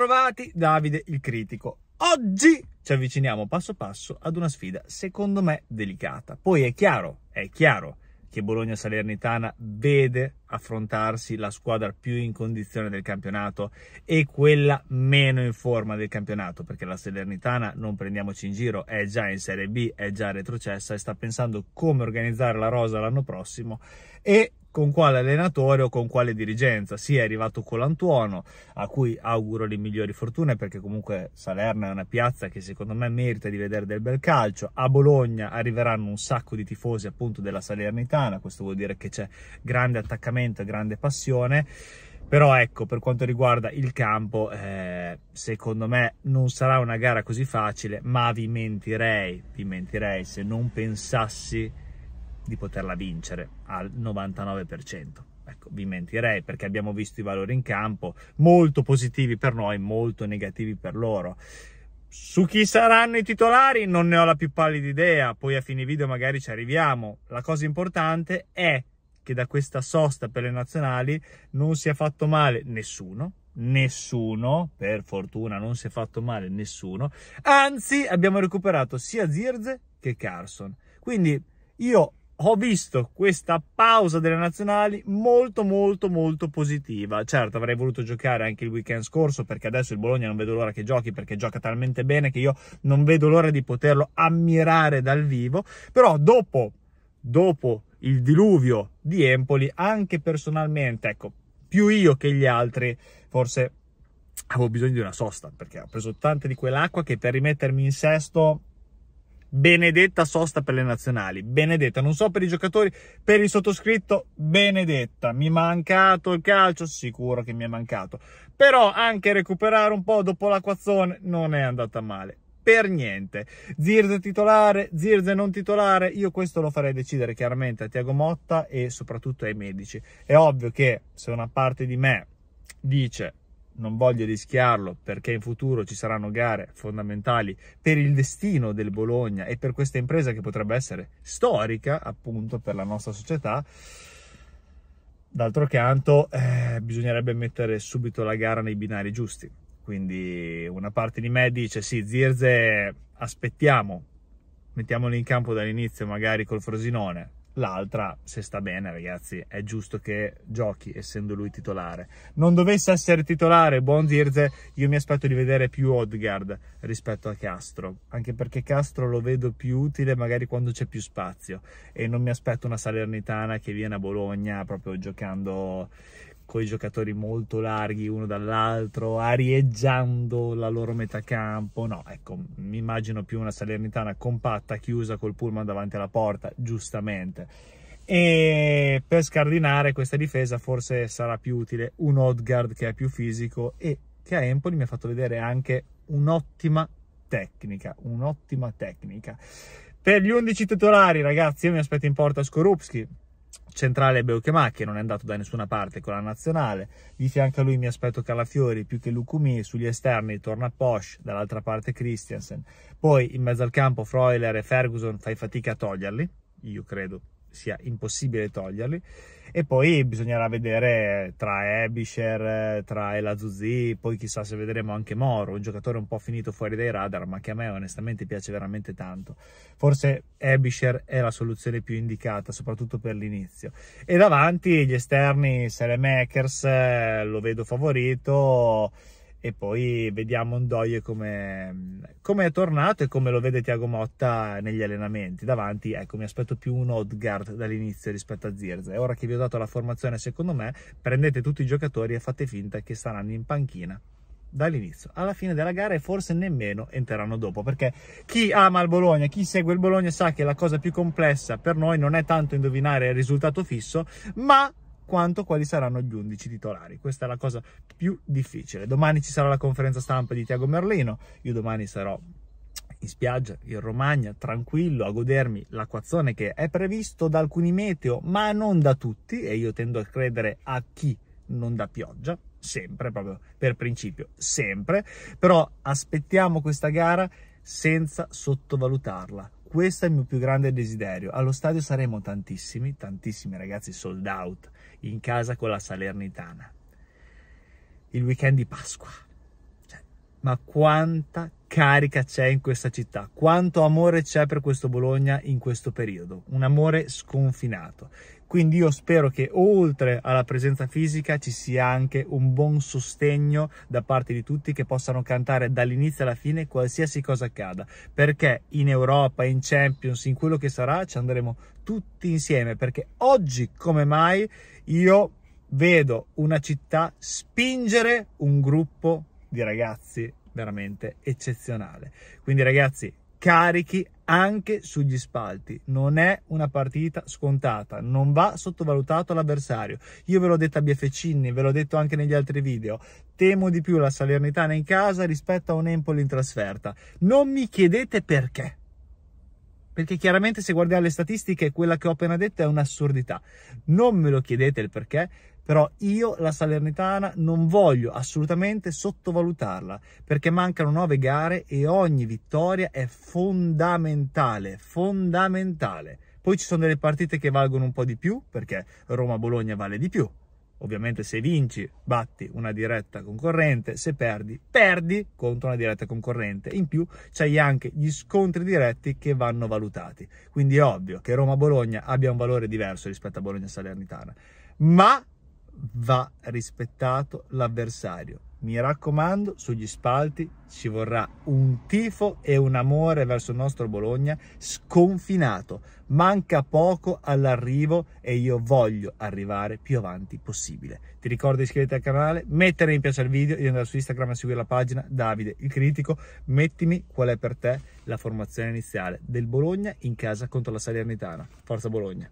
Bentrovati, Davide il Critico. Oggi ci avviciniamo passo passo ad una sfida, secondo me, delicata. Poi è chiaro, è chiaro che Bologna Salernitana vede affrontarsi la squadra più in condizione del campionato e quella meno in forma del campionato, perché la Salernitana, non prendiamoci in giro, è già in Serie B, è già retrocessa e sta pensando come organizzare la rosa l'anno prossimo e con quale allenatore o con quale dirigenza. Sì, è arrivato Colantuono, a cui auguro le migliori fortune perché comunque Salerno è una piazza che secondo me merita di vedere del bel calcio. A Bologna arriveranno un sacco di tifosi appunto della Salernitana, questo vuol dire che c'è grande attaccamento, e grande passione. Però ecco, per quanto riguarda il campo, eh, secondo me non sarà una gara così facile, ma vi mentirei, vi mentirei se non pensassi di poterla vincere al 99%. Ecco, vi mentirei perché abbiamo visto i valori in campo molto positivi per noi, molto negativi per loro. Su chi saranno i titolari non ne ho la più pallida idea, poi a fine video magari ci arriviamo. La cosa importante è che da questa sosta per le nazionali non si è fatto male nessuno, nessuno, per fortuna non si è fatto male nessuno, anzi abbiamo recuperato sia Zirze che Carson. Quindi io ho visto questa pausa delle nazionali molto molto molto positiva. Certo, avrei voluto giocare anche il weekend scorso perché adesso il Bologna non vedo l'ora che giochi perché gioca talmente bene che io non vedo l'ora di poterlo ammirare dal vivo, però dopo dopo il diluvio di Empoli, anche personalmente, ecco, più io che gli altri, forse avevo bisogno di una sosta perché ho preso tante di quell'acqua che per rimettermi in sesto benedetta sosta per le nazionali, benedetta, non so per i giocatori, per il sottoscritto, benedetta, mi è mancato il calcio, sicuro che mi è mancato, però anche recuperare un po' dopo l'acquazzone non è andata male. Per niente. Zirze titolare, Zirze non titolare, io questo lo farei decidere chiaramente a Tiago Motta e soprattutto ai medici. È ovvio che se una parte di me dice non voglio rischiarlo perché in futuro ci saranno gare fondamentali per il destino del Bologna e per questa impresa che potrebbe essere storica appunto per la nostra società. D'altro canto eh, bisognerebbe mettere subito la gara nei binari giusti. Quindi una parte di me dice sì, Zirze aspettiamo, mettiamolo in campo dall'inizio magari col Frosinone, l'altra, se sta bene ragazzi, è giusto che giochi essendo lui titolare. Non dovesse essere titolare, buon Dirze, io mi aspetto di vedere più Odgard rispetto a Castro, anche perché Castro lo vedo più utile magari quando c'è più spazio e non mi aspetto una Salernitana che viene a Bologna proprio giocando con i giocatori molto larghi uno dall'altro, arieggiando la loro metà campo. No, ecco, mi immagino più una Salernitana compatta, chiusa col pullman davanti alla porta, giustamente. E per scardinare questa difesa forse sarà più utile un Odgard che è più fisico e che a Empoli mi ha fatto vedere anche un'ottima tecnica, un'ottima tecnica. Per gli 11 titolari, ragazzi, io mi aspetto in porta Skorupski, centrale Beuchemà che non è andato da nessuna parte con la nazionale, di fianco a lui mi aspetto Calafiori più che Lucumi, sugli esterni torna Posch, dall'altra parte Christiansen, poi in mezzo al campo Freuler e Ferguson fai fatica a toglierli, io credo sia impossibile toglierli e poi bisognerà vedere tra Ebisher, tra Elazuzi, poi chissà se vedremo anche Moro, un giocatore un po' finito fuori dai radar, ma che a me onestamente piace veramente tanto. Forse Ebisher è la soluzione più indicata, soprattutto per l'inizio. E davanti gli esterni, Selemakers, eh, lo vedo favorito e poi vediamo Ondoie come, come è tornato e come lo vede Tiago Motta negli allenamenti. Davanti, ecco, mi aspetto più un Odgard dall'inizio rispetto a Zirze. Ora che vi ho dato la formazione, secondo me, prendete tutti i giocatori e fate finta che saranno in panchina dall'inizio alla fine della gara e forse nemmeno entreranno dopo perché chi ama il Bologna, chi segue il Bologna sa che la cosa più complessa per noi non è tanto indovinare il risultato fisso ma quanto quali saranno gli 11 titolari. Questa è la cosa più difficile. Domani ci sarà la conferenza stampa di Tiago Merlino, io domani sarò in spiaggia, in Romagna, tranquillo, a godermi l'acquazzone che è previsto da alcuni meteo, ma non da tutti, e io tendo a credere a chi non dà pioggia, sempre, proprio per principio, sempre. Però aspettiamo questa gara senza sottovalutarla. Questo è il mio più grande desiderio. Allo stadio saremo tantissimi, tantissimi ragazzi sold out in casa con la Salernitana. Il weekend di Pasqua. Cioè, ma quanta carica c'è in questa città, quanto amore c'è per questo Bologna in questo periodo, un amore sconfinato. Quindi io spero che oltre alla presenza fisica ci sia anche un buon sostegno da parte di tutti che possano cantare dall'inizio alla fine qualsiasi cosa accada, perché in Europa, in Champions, in quello che sarà, ci andremo tutti insieme, perché oggi come mai io vedo una città spingere un gruppo di ragazzi veramente eccezionale. Quindi ragazzi, carichi anche sugli spalti. Non è una partita scontata, non va sottovalutato l'avversario. Io ve l'ho detto a Biefecini, ve l'ho detto anche negli altri video. Temo di più la Salernitana in casa rispetto a un Empoli in trasferta. Non mi chiedete perché. Perché chiaramente se guardiamo le statistiche, quella che ho appena detto è un'assurdità. Non me lo chiedete il perché, però io la Salernitana non voglio assolutamente sottovalutarla perché mancano nove gare e ogni vittoria è fondamentale, fondamentale. Poi ci sono delle partite che valgono un po' di più perché Roma-Bologna vale di più. Ovviamente se vinci batti una diretta concorrente, se perdi perdi contro una diretta concorrente. In più c'hai anche gli scontri diretti che vanno valutati. Quindi è ovvio che Roma-Bologna abbia un valore diverso rispetto a Bologna-Salernitana. Ma va rispettato l'avversario. Mi raccomando, sugli spalti ci vorrà un tifo e un amore verso il nostro Bologna sconfinato. Manca poco all'arrivo e io voglio arrivare più avanti possibile. Ti ricordo di iscriverti al canale, mettere mi piace al video e andare su Instagram a seguire la pagina Davide il Critico. Mettimi qual è per te la formazione iniziale del Bologna in casa contro la Salernitana. Forza Bologna!